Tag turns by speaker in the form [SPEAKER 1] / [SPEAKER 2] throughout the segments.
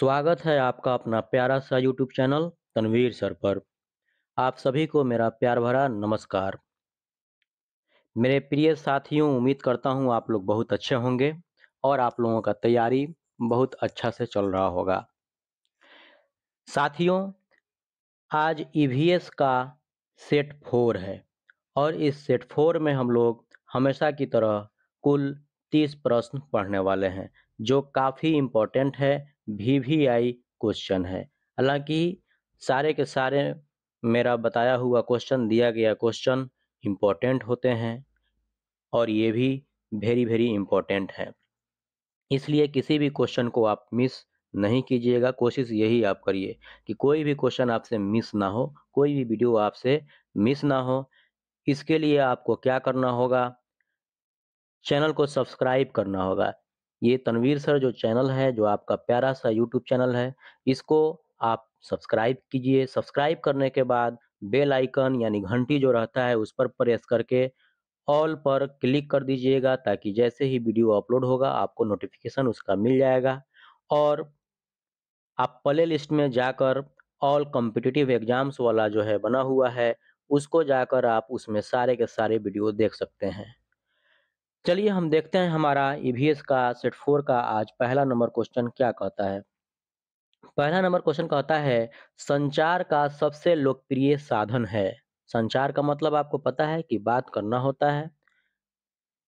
[SPEAKER 1] स्वागत है आपका अपना प्यारा सा यूट्यूब चैनल तनवीर सर पर आप सभी को मेरा प्यार भरा नमस्कार मेरे प्रिय साथियों उम्मीद करता हूं आप लोग बहुत अच्छे होंगे और आप लोगों का तैयारी बहुत अच्छा से चल रहा होगा साथियों आज ई e का सेट फोर है और इस सेट फोर में हम लोग हमेशा की तरह कुल तीस प्रश्न पढ़ने वाले हैं जो काफ़ी इम्पोर्टेंट है आई क्वेश्चन है हालांकि सारे के सारे मेरा बताया हुआ क्वेश्चन दिया गया क्वेश्चन इम्पोर्टेंट होते हैं और ये भी वेरी वेरी इम्पोर्टेंट है इसलिए किसी भी क्वेश्चन को आप मिस नहीं कीजिएगा कोशिश यही आप करिए कि कोई भी क्वेश्चन आपसे मिस ना हो कोई भी वीडियो आपसे मिस ना हो इसके लिए आपको क्या करना होगा चैनल को सब्सक्राइब करना होगा ये तनवीर सर जो चैनल है जो आपका प्यारा सा यूट्यूब चैनल है इसको आप सब्सक्राइब कीजिए सब्सक्राइब करने के बाद बेल आइकन यानी घंटी जो रहता है उस पर प्रेस करके ऑल पर क्लिक कर दीजिएगा ताकि जैसे ही वीडियो अपलोड होगा आपको नोटिफिकेशन उसका मिल जाएगा और आप प्ले लिस्ट में जाकर ऑल कॉम्पिटिटिव एग्जाम्स वाला जो है बना हुआ है उसको जाकर आप उसमें सारे के सारे वीडियो देख सकते हैं चलिए हम देखते हैं हमारा ईवीएस e का सेट फोर का आज पहला नंबर क्वेश्चन क्या कहता है पहला नंबर क्वेश्चन कहता है संचार का सबसे लोकप्रिय साधन है संचार का मतलब आपको पता है कि बात करना होता है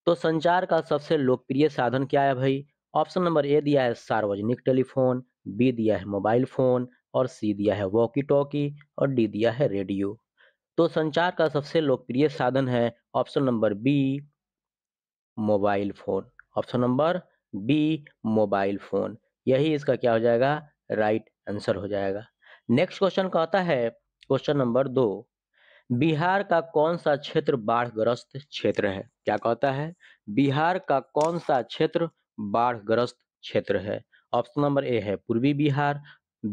[SPEAKER 1] तो संचार का सबसे लोकप्रिय साधन क्या है भाई ऑप्शन नंबर ए दिया है सार्वजनिक टेलीफोन बी दिया है मोबाइल फोन और सी दिया है वॉकी टॉकी और डी दिया है रेडियो तो संचार का सबसे लोकप्रिय साधन है option number B mobile phone option number B mobile phone यही इसका क्या हो जाएगा राइट आंसर हो जाएगा नेक्स्ट क्वेश्चन कहता है क्वेश्चन नंबर दो बिहार का कौन सा क्षेत्र बाढ़ग्रस्त क्षेत्र है क्या कहता है बिहार का कौन सा क्षेत्र बाढ़ग्रस्त क्षेत्र है ऑप्शन नंबर ए है पूर्वी बिहार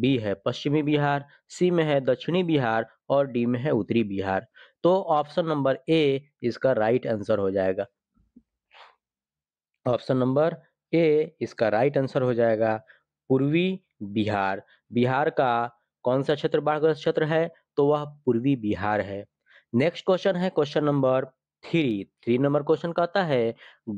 [SPEAKER 1] बी है पश्चिमी बिहार सी में है दक्षिणी बिहार और डी में है उत्तरी बिहार तो ऑप्शन नंबर ए इसका राइट आंसर हो जाएगा ऑप्शन नंबर ए इसका राइट आंसर हो जाएगा पूर्वी बिहार बिहार का कौन सा क्षेत्र बाढ़ग्रस्त क्षेत्र है तो वह पूर्वी बिहार है नेक्स्ट क्वेश्चन है question number three three number question कहता है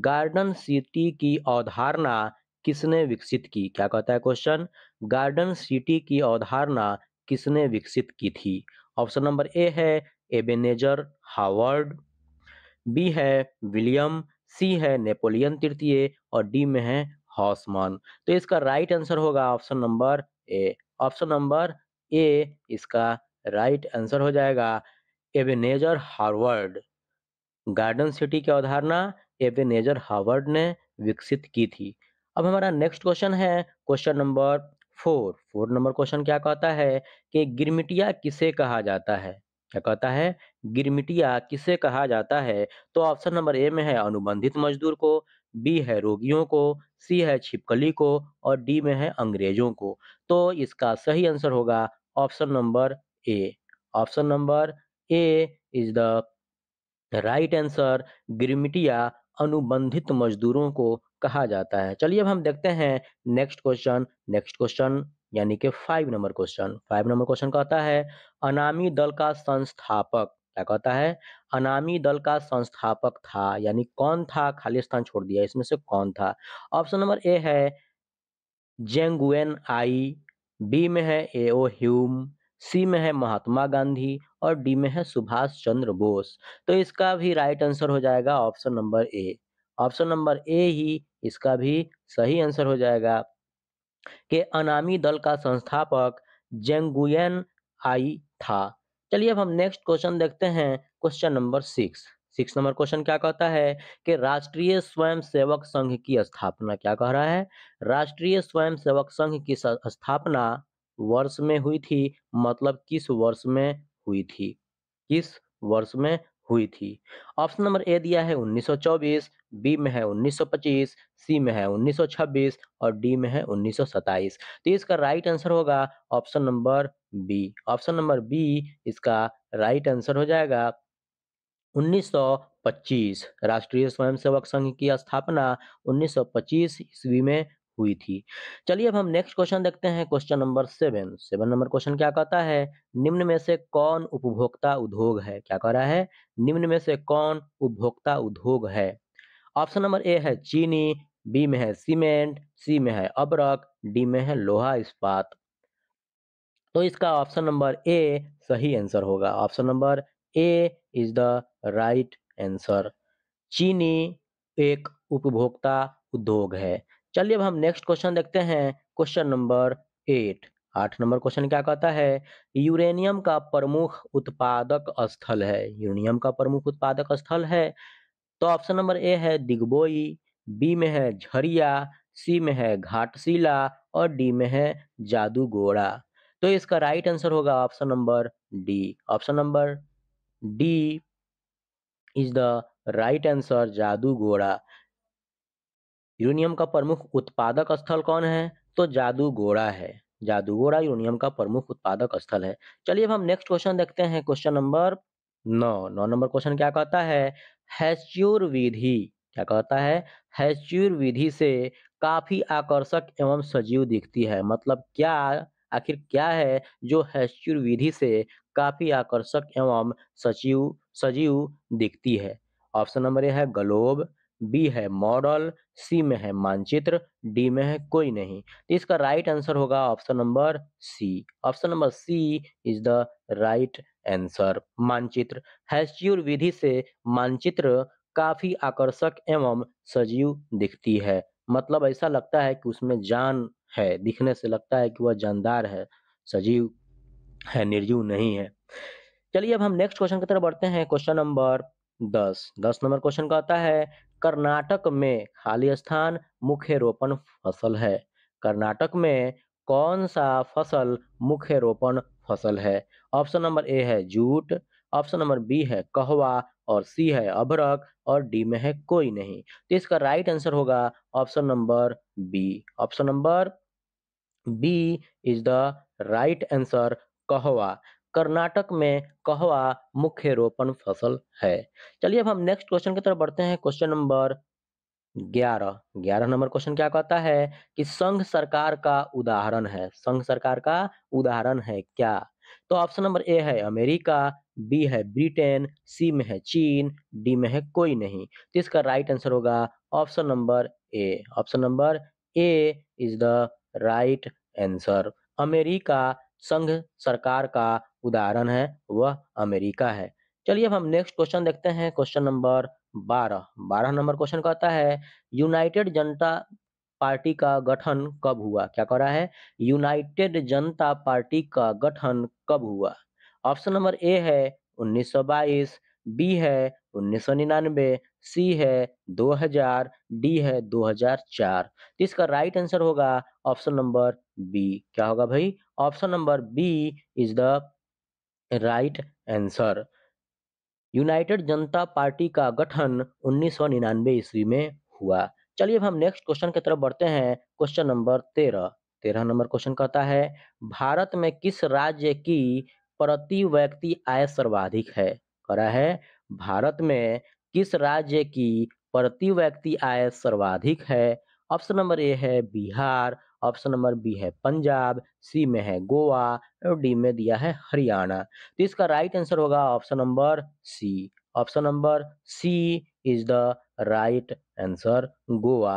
[SPEAKER 1] गार्डन सिटी की अवधारणा किसने विकसित की क्या कहता है क्वेश्चन गार्डन सिटी की अवधारणा किसने विकसित की थी ऑप्शन नंबर ए है एबेनेजर हावर्ड बी है विलियम सी है नेपोलियन तृतीय और डी में है हॉसमान तो इसका राइट आंसर होगा option number A option number A इसका राइट आंसर हो जाएगा एवेनेजर हार्वर्ड गार्डन सिटी की अवधारणा एवेनेजर हार्वर्ड ने विकसित की थी अब हमारा नेक्स्ट क्वेश्चन है question number four four number question क्या कहता है कि गिरमिटिया किसे कहा जाता है क्या कहता है गिरमिटिया किसे कहा जाता है तो ऑप्शन नंबर ए में है अनुबंधित मजदूर को बी है रोगियों को सी है छिपकली को और डी में है अंग्रेजों को तो इसका सही आंसर होगा option number A option number A is the right answer गिरमिटिया अनुबंधित मजदूरों को कहा जाता है चलिए अब हम देखते हैं नेक्स्ट क्वेश्चन नेक्स्ट क्वेश्चन यानी कि five number question five number question कहता है अनामी दल का संस्थापक क्या कहता है अनामी दल का संस्थापक था यानी कौन था खाली स्थान छोड़ दिया इसमें से कौन था ऑप्शन नंबर ए है जेंगुएन आई बी में है ए ओ ह्यूम सी में है महात्मा गांधी और डी में है सुभाष चंद्र बोस तो इसका भी राइट आंसर हो जाएगा option number A option number A ही इसका भी सही आंसर हो जाएगा के अनामी दल का संस्थापक जेंगुएन आई था चलिए अब हम नेक्स्ट क्वेश्चन देखते हैं question number six six number question क्या कहता है कि राष्ट्रीय स्वयंसेवक संघ की स्थापना क्या कह रहा है राष्ट्रीय स्वयंसेवक संघ की स्थापना वर्ष में हुई थी मतलब किस वर्ष में हुई थी किस वर्ष में हुई थी ऑप्शन नंबर ए दिया है बी में है 1925, सी में है 1926 और डी में है 1927। तो इसका राइट आंसर होगा option number B option number B इसका राइट आंसर हो जाएगा 1925 राष्ट्रीय स्वयंसेवक संघ की स्थापना 1925 ईस्वी में हुई थी चलिए अब हम नेक्स्ट क्वेश्चन देखते हैं question number seven seven number question क्या कहता है निम्न में से कौन उपभोक्ता उद्योग है क्या कह रहा है निम्न में से कौन उपभोक्ता उद्योग है ऑप्शन नंबर ए है चीनी बी में है सीमेंट सी में है अबरक डी में है लोहा इस्पात तो इसका ऑप्शन नंबर ए सही आंसर होगा option number A is the right answer चीनी एक उपभोक्ता उद्योग है चलिए अब हम नेक्स्ट क्वेश्चन देखते हैं क्वेश्चन नंबर एट आठ नंबर क्वेश्चन क्या कहता है यूरेनियम का प्रमुख उत्पादक स्थल है यूरेनियम का प्रमुख उत्पादक स्थल है तो ऑप्शन नंबर ए है दिग्बोई बी में है झरिया सी में है घाटशिला और डी में है जादूगोड़ा तो इसका राइट आंसर होगा option number D option number D is the right answer Jadugoda uranium का प्रमुख उत्पादक स्थल कौन है तो जादूगोड़ा है जादूगोड़ा यूरेनियम का प्रमुख उत्पादक स्थल है चलिए अब हम नेक्स्ट क्वेश्चन देखते हैं क्वेश्चन नंबर नौ नौ नंबर क्वेश्चन क्या कहता है हैच्योर विधि क्या कहता है हैच्योर विधि से काफी आकर्षक एवं सजीव दिखती है मतलब क्या आखिर क्या है जो हैच्योर विधि से काफी आकर्षक एवं सचिव सजीव दिखती है ऑप्शन नंबर ए है ग्लोब बी है मॉडल सी में है मानचित्र डी में है कोई नहीं तो इसका राइट आंसर होगा option number C option number C is the right answer मानचित्र हैस्च्यूर विधि से मानचित्र काफी आकर्षक एवं सजीव दिखती है मतलब ऐसा लगता है कि उसमें जान है दिखने से लगता है कि वह जानदार है सजीव है निर्जीव नहीं है चलिए अब हम नेक्स्ट क्वेश्चन की तरफ बढ़ते हैं क्वेश्चन नंबर दस दस नंबर क्वेश्चन का आता है कर्नाटक में खाली स्थान मुख्य रोपण फसल है कर्नाटक में कौन सा फसल मुख्य रोपण फसल है ऑप्शन नंबर ए है जूट ऑप्शन नंबर बी है कहवा और सी है अभरक और डी में है कोई नहीं तो इसका राइट आंसर होगा option number B option number B is the right answer कहवा कर्नाटक में कहवा मुख्य रोपण फसल है चलिए अब हम नेक्स्ट क्वेश्चन की तरफ बढ़ते हैं क्वेश्चन नंबर ग्यारह ग्यारह नंबर क्वेश्चन क्या कहता है कि संघ सरकार का उदाहरण है संघ सरकार का उदाहरण है क्या तो ऑप्शन नंबर ए है अमेरिका बी है ब्रिटेन सी में है चीन डी में है कोई नहीं तो इसका राइट आंसर होगा option number A option number A is the right answer America संघ सरकार का उदाहरण है वह अमेरिका है चलिए अब हम नेक्स्ट क्वेश्चन देखते हैं क्वेश्चन नंबर बारह बारह नंबर क्वेश्चन कहता है यूनाइटेड जनता पार्टी का गठन कब हुआ क्या कह रहा है यूनाइटेड जनता पार्टी का गठन कब हुआ ऑप्शन नंबर ए है 1922 बी है 1999 सी है 2000 डी है 2004 तो इसका राइट आंसर होगा ऑप्शन नंबर बी क्या होगा भाई option number B is the right answer United Janata party का गठन 1999 ईस्वी में हुआ चलिए अब हम नेक्स्ट क्वेश्चन की तरफ बढ़ते हैं क्वेश्चन नंबर तेरह तेरह नंबर क्वेश्चन कहता है भारत में किस राज्य की प्रति व्यक्ति आय सर्वाधिक है करा है भारत में किस राज्य की प्रति व्यक्ति आय सर्वाधिक है ऑप्शन नंबर ए है बिहार ऑप्शन नंबर बी है पंजाब सी में है गोवा और डी में दिया है हरियाणा तो इसका राइट आंसर होगा option number C option number C is the right answer Goa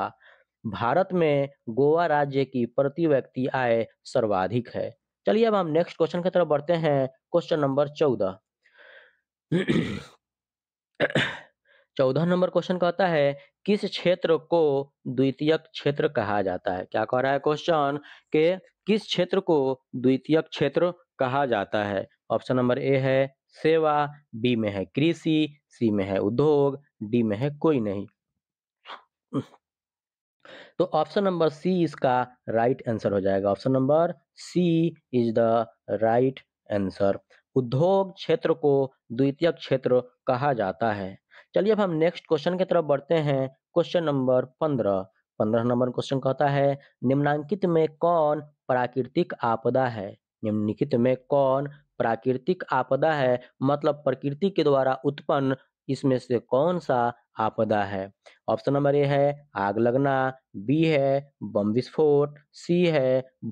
[SPEAKER 1] Bharat में गोवा राज्य की प्रति व्यक्ति आय सर्वाधिक है चलिए अब हम नेक्स्ट क्वेश्चन की तरफ बढ़ते हैं क्वेश्चन नंबर चौदह चौदह नंबर क्वेश्चन कहता है किस क्षेत्र को द्वितीयक क्षेत्र कहा जाता है क्या कह रहा है क्वेश्चन के किस क्षेत्र को द्वितीयक क्षेत्र कहा जाता है ऑप्शन नंबर ए है सेवा बी में है कृषि सी में है उद्योग डी में है कोई नहीं तो ऑप्शन नंबर सी इसका राइट आंसर हो जाएगा option number C is the right answer उद्योग क्षेत्र को द्वितीय क्षेत्र कहा जाता है चलिए अब हम नेक्स्ट क्वेश्चन की तरफ बढ़ते हैं क्वेश्चन नंबर पंद्रह पंद्रह नंबर क्वेश्चन कहता है निम्नांकित में कौन प्राकृतिक आपदा है निम्नलिखित में कौन प्राकृतिक आपदा है मतलब प्रकृति के द्वारा उत्पन्न इसमें से कौन सा आपदा है ऑप्शन नंबर ए है आग लगना बी है बम विस्फोट सी है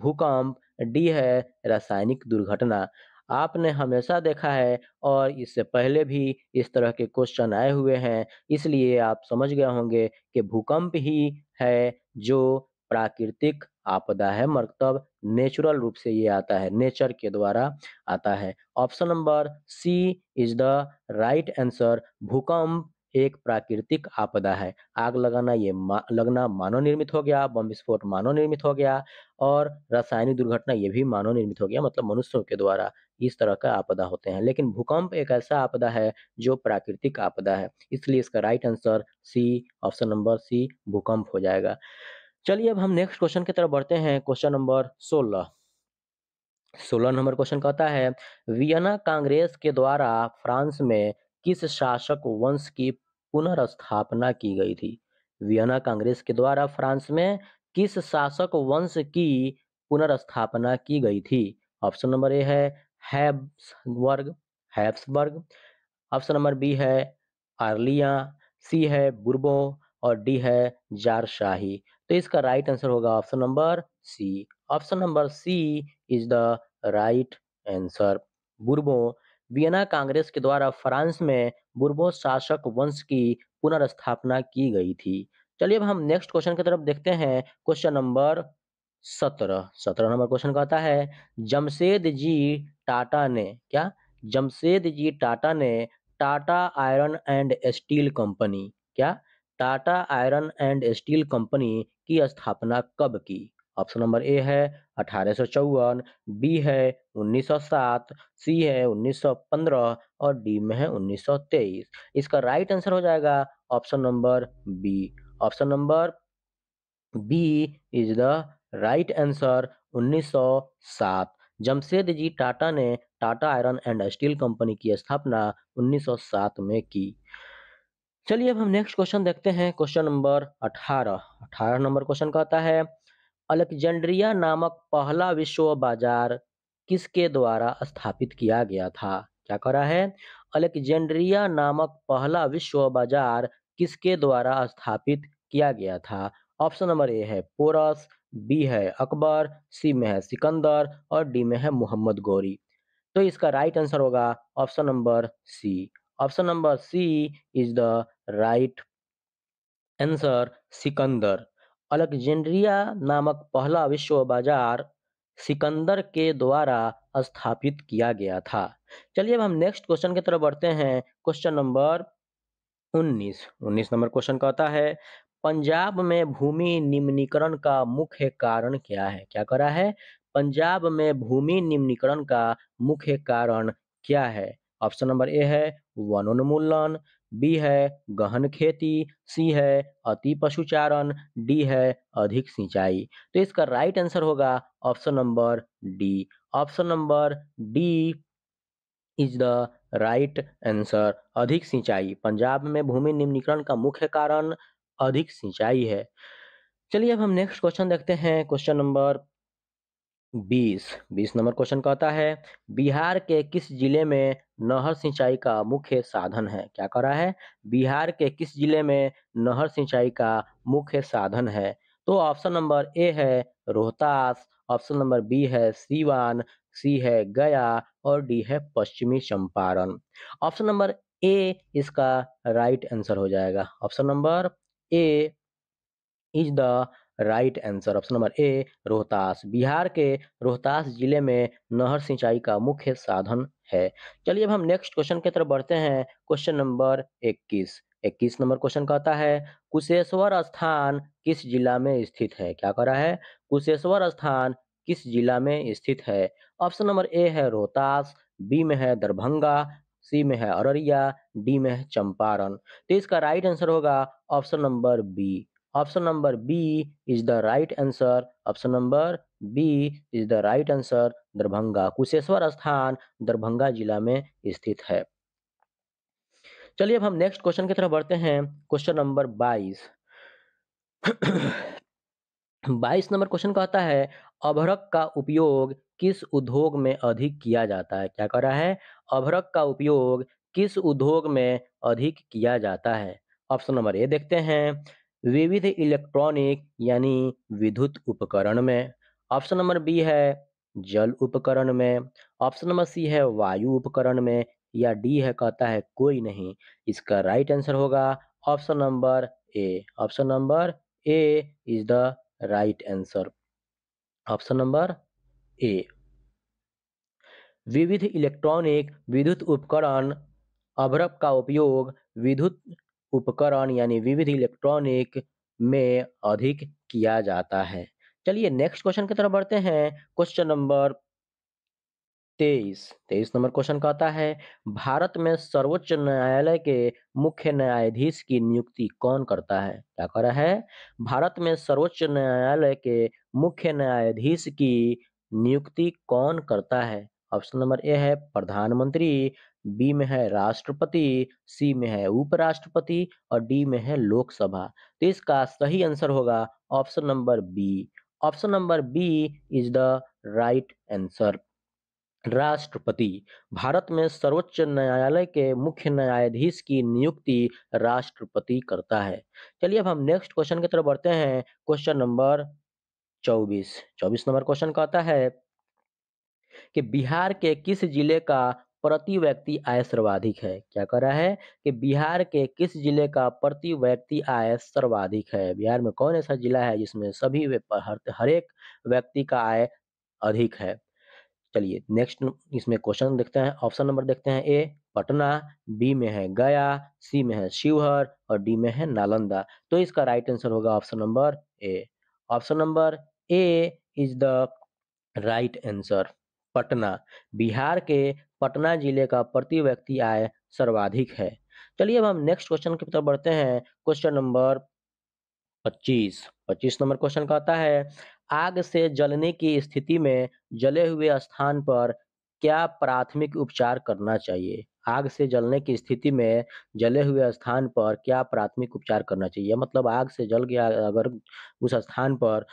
[SPEAKER 1] भूकंप डी है रासायनिक दुर्घटना आपने हमेशा देखा है और इससे पहले भी इस तरह के क्वेश्चन आए हुए हैं इसलिए आप समझ गए होंगे कि भूकंप ही है जो प्राकृतिक आपदा है मतलब नेचुरल रूप से ये आता है नेचर के द्वारा आता है option number C is the right answer भूकंप एक प्राकृतिक आपदा है आग लगाना ये मा, लगना मानव निर्मित हो गया बम विस्फोट मानव निर्मित हो गया और रासायनिक दुर्घटना ये भी मानव निर्मित हो गया मतलब मनुष्यों के द्वारा इस तरह का आपदा होते हैं लेकिन भूकंप एक ऐसा आपदा है जो प्राकृतिक आपदा है इसलिए इसका right answer C option number C भूकंप हो जाएगा चलिए अब हम नेक्स्ट क्वेश्चन की तरफ बढ़ते हैं क्वेश्चन नंबर सोलह सोलह नंबर क्वेश्चन कहता है वियना कांग्रेस के द्वारा फ्रांस में किस शासक वंश की पुनर्स्थापना की गई थी वियना कांग्रेस के द्वारा फ्रांस में किस शासक वंश की पुनर्स्थापना की गई थी ऑप्शन नंबर ए है Habsburg Habsburg option number B है आर्लिया सी है बुर्बो और डी है जारशाही तो इसका राइट आंसर होगा option number C option number C is the right answer Bourbon Vienna Congress के द्वारा फ्रांस में बुर्बो शासक वंश की पुनर्स्थापना की गई थी चलिए अब हम नेक्स्ट क्वेश्चन की तरफ देखते हैं क्वेश्चन नंबर सत्रह सत्रह नंबर क्वेश्चन कहता है जमशेद जी टाटा ने क्या जमशेद जी टाटा ने Tata iron and steel company क्या Tata iron and steel company की स्थापना कब की ऑप्शन नंबर ए है अठारह बी है 1907, सी है 1915 और डी में है 1923। इसका राइट आंसर हो जाएगा option number B option number B is the right answer 1907 Jamshed ji Tata ने Tata iron and steel company की स्थापना 1907 में की चलिए अब हम नेक्स्ट क्वेश्चन देखते हैं क्वेश्चन नंबर 18 18 नंबर क्वेश्चन कहता है अलेक्जेंड्रिया नामक पहला विश्व बाजार किसके द्वारा स्थापित किया गया था क्या रहा है अलेक्जेंड्रिया नामक पहला विश्व बाजार किसके द्वारा स्थापित किया गया था ऑप्शन नंबर ए है पोरस बी है अकबर सी में है सिकंदर और डी में है मोहम्मद गौरी तो इसका राइट आंसर होगा option number C option number C is the right answer Sikandar Alexandria नामक पहला विश्व बाजार सिकंदर के द्वारा स्थापित किया गया था चलिए अब हम नेक्स्ट क्वेश्चन की तरफ बढ़ते हैं क्वेश्चन नंबर 19 19 नंबर क्वेश्चन कहता है पंजाब में भूमि निम्नीकरण का मुख्य कारण क्या है क्या करा है पंजाब में भूमि निम्नीकरण का मुख्य कारण क्या है ऑप्शन नंबर ए है वनोन्मूलन बी है गहन खेती सी है अति पशुचारण डी है अधिक सिंचाई तो इसका राइट आंसर होगा option number D option number D is the right answer अधिक सिंचाई पंजाब में भूमि निम्नीकरण का मुख्य कारण अधिक सिंचाई है चलिए अब हम नेक्स्ट क्वेश्चन देखते हैं क्वेश्चन नंबर बीस बीस नंबर क्वेश्चन कहता है बिहार के किस जिले में नहर सिंचाई का मुख्य साधन है क्या कह रहा है बिहार के किस जिले में नहर सिंचाई का मुख्य साधन है तो ऑप्शन नंबर ए है रोहतास ऑप्शन नंबर बी है सीवान सी है गया और डी है पश्चिमी चंपारण ऑप्शन नंबर ए इसका राइट आंसर हो जाएगा option number A is the right answer option number A Rohtas Bihar के रोहतास जिले में नहर सिंचाई का मुख्य साधन है चलिए अब हम नेक्स्ट क्वेश्चन की तरफ बढ़ते हैं क्वेश्चन नंबर इक्कीस इक्कीस नंबर क्वेश्चन कहता है कुशेश्वर स्थान किस जिला में स्थित है क्या कह रहा है कुशेश्वर स्थान किस जिला में स्थित है ऑप्शन नंबर ए है रोहतास बी में है दरभंगा सी में है अररिया डी में है चंपारण तो इसका राइट आंसर होगा option number B option number B is the right answer option number B is the right answer Darbhanga Kusheshwar Sthan Darbhanga जिला में स्थित है चलिए अब हम नेक्स्ट क्वेश्चन की तरफ बढ़ते हैं क्वेश्चन नंबर बाईस बाईस नंबर क्वेश्चन कहता है अभरक का उपयोग किस उद्योग में अधिक किया जाता है क्या कह रहा है अभ्रक का उपयोग किस उद्योग में अधिक किया जाता है ऑप्शन नंबर ए देखते हैं विविध इलेक्ट्रॉनिक यानी विद्युत उपकरण में ऑप्शन नंबर बी है जल उपकरण में ऑप्शन नंबर सी है वायु उपकरण में या डी है कहता है कोई नहीं इसका राइट आंसर होगा option number A option number A is the right answer option number A विविध इलेक्ट्रॉनिक विद्युत उपकरण अभ्रक का उपयोग विद्युत उपकरण यानी विविध इलेक्ट्रॉनिक में अधिक किया जाता है चलिए नेक्स्ट क्वेश्चन की तरफ बढ़ते हैं क्वेश्चन नंबर तेईस तेईस नंबर क्वेश्चन कहता है भारत में सर्वोच्च न्यायालय के मुख्य न्यायाधीश की नियुक्ति कौन करता है क्या कह रहा है भारत में सर्वोच्च न्यायालय के मुख्य न्यायाधीश की नियुक्ति कौन करता है ऑप्शन नंबर ए है प्रधानमंत्री बी में है राष्ट्रपति सी में है उपराष्ट्रपति और डी में है लोकसभा तो इसका सही आंसर होगा option number B option number B is the right answer राष्ट्रपति भारत में सर्वोच्च न्यायालय के मुख्य न्यायाधीश की नियुक्ति राष्ट्रपति करता है चलिए अब हम नेक्स्ट क्वेश्चन की तरफ बढ़ते हैं क्वेश्चन नंबर चौबीस चौबीस नंबर क्वेश्चन कहता है कि बिहार के किस जिले का प्रति व्यक्ति आय सर्वाधिक है क्या कह रहा है कि बिहार के किस जिले का प्रति व्यक्ति आय सर्वाधिक है बिहार में कौन ऐसा जिला है जिसमें सभी हर एक व्यक्ति का आय अधिक है चलिए नेक्स्ट इसमें क्वेश्चन देखते हैं ऑप्शन नंबर देखते हैं ए पटना बी में है गया सी में है शिवहर और डी में है नालंदा तो इसका राइट आंसर होगा option number A option number A is the right answer Patna Bihar के पटना जिले का प्रति व्यक्ति आय सर्वाधिक है चलिए अब हम नेक्स्ट क्वेश्चन की तरफ बढ़ते हैं क्वेश्चन नंबर 25 25 नंबर क्वेश्चन कहता है आग से जलने की स्थिति में जले हुए स्थान पर क्या प्राथमिक उपचार करना चाहिए आग से जलने की स्थिति में जले हुए स्थान पर क्या प्राथमिक उपचार करना चाहिए मतलब आग से जल गया अगर उस स्थान पर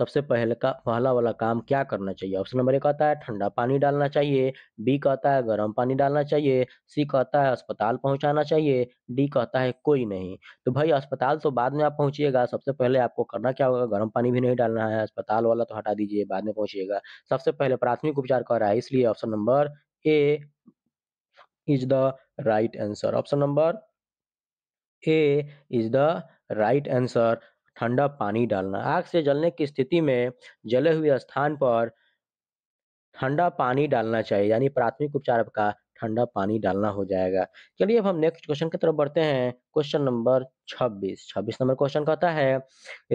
[SPEAKER 1] सबसे पहले का पहला वाला काम क्या करना चाहिए ऑप्शन नंबर ए कहता है ठंडा पानी डालना चाहिए बी कहता है गर्म पानी डालना चाहिए सी कहता है अस्पताल पहुंचाना चाहिए डी कहता है कोई नहीं तो भाई अस्पताल तो बाद में आप पहुंचिएगा सबसे पहले आपको करना क्या होगा गर्म पानी भी नहीं डालना है अस्पताल वाला तो हटा दीजिए बाद में पहुंचिएगा सबसे पहले प्राथमिक उपचार कर रहा है इसलिए option number A is the right answer option number A is the right answer ठंडा पानी डालना आग से जलने की स्थिति में जले हुए स्थान पर ठंडा पानी डालना चाहिए यानी प्राथमिक उपचार का ठंडा पानी डालना हो जाएगा चलिए अब हम नेक्स्ट क्वेश्चन की तरफ बढ़ते हैं क्वेश्चन नंबर 26 26 नंबर क्वेश्चन कहता है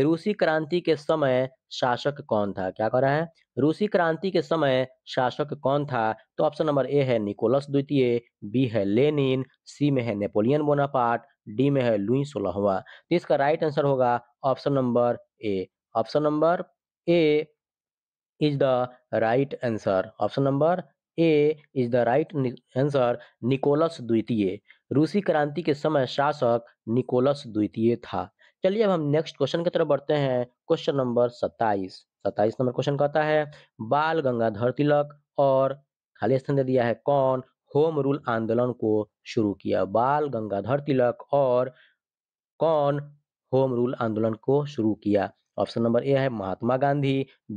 [SPEAKER 1] रूसी क्रांति के समय शासक कौन था क्या कह रहा है रूसी क्रांति के समय शासक कौन था तो ऑप्शन नंबर ए है निकोलस द्वितीय बी है लेनिन सी में है नेपोलियन बोनापार्ट डी में है लुई सोलहवा तो इसका राइट आंसर होगा option number A option number A is the right answer option number A is the right answer Nicholas द्वितीय रूसी क्रांति के समय शासक निकोलस द्वितीय था चलिए अब हम नेक्स्ट क्वेश्चन की तरफ बढ़ते हैं क्वेश्चन नंबर सत्ताईस सत्ताईस नंबर क्वेश्चन कहता है बाल गंगाधर तिलक और खाली स्थान दे दिया है कौन होम रूल आंदोलन को शुरू किया बाल गंगाधर तिलक और कौन होम रूल आंदोलन को शुरू किया ऑप्शन नंबर ए है महात्मा गांधी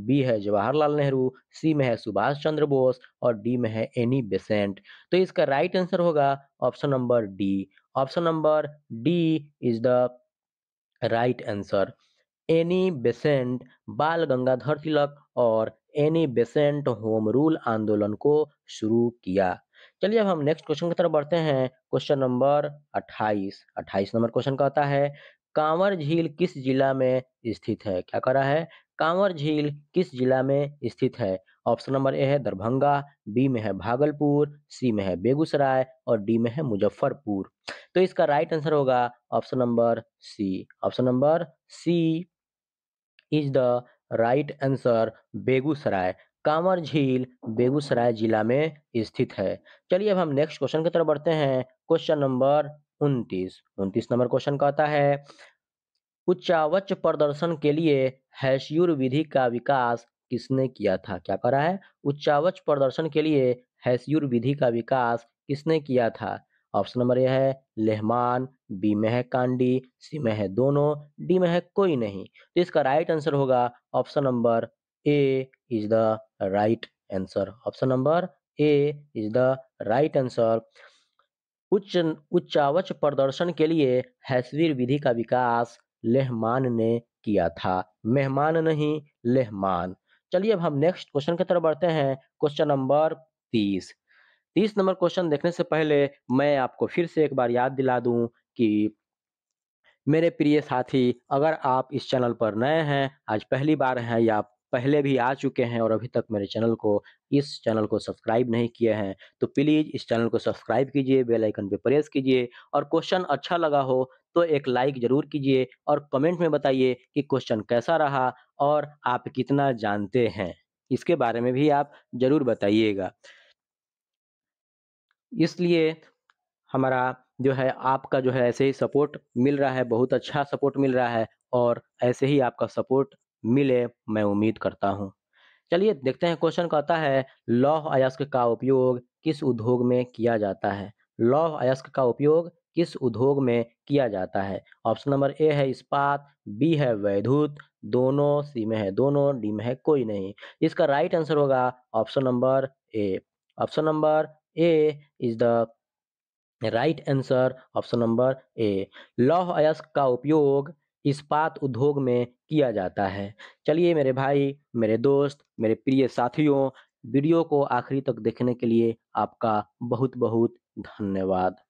[SPEAKER 1] बी है जवाहरलाल नेहरू सी में है सुभाष चंद्र बोस और डी में है एनी बेसेंट तो इसका राइट आंसर होगा option number D option number D is the right answer Annie Besant Bal Gangadhar तिलक और एनी बेसेंट होम रूल आंदोलन को शुरू किया चलिए अब हम नेक्स्ट क्वेश्चन की तरफ बढ़ते हैं क्वेश्चन नंबर अट्ठाईस अट्ठाईस नंबर क्वेश्चन कहता है कांवर झील किस जिला में स्थित है क्या कह रहा है कांवर झील किस जिला में स्थित है ऑप्शन नंबर ए है दरभंगा बी में है भागलपुर सी में है बेगूसराय और डी में है मुजफ्फरपुर तो इसका राइट आंसर होगा option number C option number C is the right answer Begusarai Kanwar झील बेगूसराय जिला में स्थित है चलिए अब हम नेक्स्ट क्वेश्चन की तरफ बढ़ते हैं क्वेश्चन नंबर उनतीस उनतीस नंबर क्वेश्चन कहता है उच्चावच प्रदर्शन के लिए हैश्यूर विधि का विकास किसने किया था क्या करा है उच्चावच प्रदर्शन के लिए हैश्यूर विधि का विकास किसने किया था ऑप्शन नंबर यह है लेहमान बी में है कांडी सी में है दोनों डी में है कोई नहीं तो इसका राइट आंसर होगा option number A is the right answer option number A is the right answer उच्च उच्चावच प्रदर्शन के लिए हैसवीर विधि का विकास लेहमान ने किया था मेहमान नहीं लेहमान चलिए अब हम नेक्स्ट क्वेश्चन की तरफ बढ़ते हैं क्वेश्चन नंबर तीस तीस नंबर क्वेश्चन देखने से पहले मैं आपको फिर से एक बार याद दिला दूं कि मेरे प्रिय साथी अगर आप इस चैनल पर नए हैं आज पहली बार हैं या आप पहले भी आ चुके हैं और अभी तक मेरे चैनल को इस चैनल को सब्सक्राइब नहीं किए हैं तो प्लीज़ इस चैनल को सब्सक्राइब कीजिए बेल आइकन पे प्रेस कीजिए और क्वेश्चन अच्छा लगा हो तो एक लाइक ज़रूर कीजिए और कमेंट में बताइए कि क्वेश्चन कैसा रहा और आप कितना जानते हैं इसके बारे में भी आप ज़रूर बताइएगा इसलिए हमारा जो है आपका जो है ऐसे ही सपोर्ट मिल रहा है बहुत अच्छा सपोर्ट मिल रहा है और ऐसे ही आपका सपोर्ट मिले मैं उम्मीद करता हूँ चलिए देखते हैं क्वेश्चन कहता है लौह अयस्क का उपयोग किस उद्योग में किया जाता है लौह अयस्क का उपयोग किस उद्योग में किया जाता है ऑप्शन नंबर ए है इस्पात बी है वैद्युत दोनों सी में है दोनों डी में है कोई नहीं इसका राइट आंसर होगा option number A option number A is the right answer option number A लौह अयस्क का उपयोग इस्पात उद्योग में किया जाता है चलिए मेरे भाई मेरे दोस्त मेरे प्रिय साथियों वीडियो को आखिरी तक देखने के लिए आपका बहुत बहुत धन्यवाद